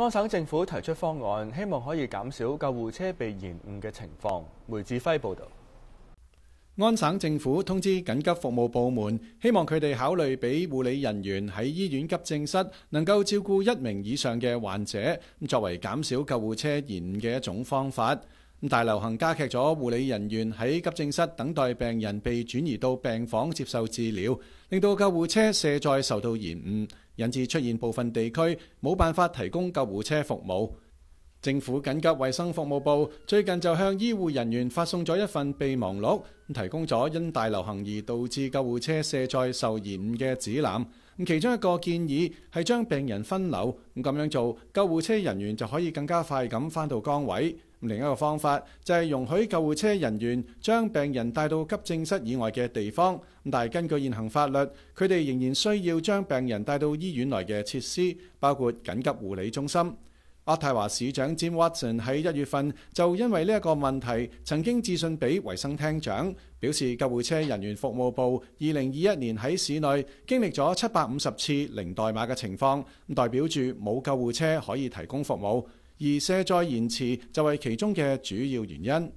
安省政府提出方案，希望可以减少救护车被延误嘅情况。梅志辉报道。安省政府通知紧急服务部门，希望佢哋考虑俾护理人员喺医院急症室能够照顾一名以上嘅患者，咁作为减少救护车延误嘅一种方法。咁大流行加剧咗護理人員喺急症室等待病人被轉移到病房接受治療，令到救護車卸載受到延誤，引致出現部分地區冇辦法提供救護車服務。政府緊急衛生服務部最近就向醫護人員發送咗一份備忘錄，提供咗因大流行而導致救護車卸載受延誤嘅指南。其中一個建議係將病人分流，咁样樣做，救護車人員就可以更加快咁翻到崗位。另一個方法就係容許救護車人員將病人帶到急症室以外嘅地方，但係根據現行法律，佢哋仍然需要將病人帶到醫院內嘅設施，包括緊急護理中心。渥太華市長詹 o n 喺一月份就因為呢一個問題，曾經致信俾衛生廳長，表示救護車人員服務部二零二一年喺市內經歷咗七百五十次零代碼嘅情況，代表住冇救護車可以提供服務。而卸载延迟就系其中嘅主要原因。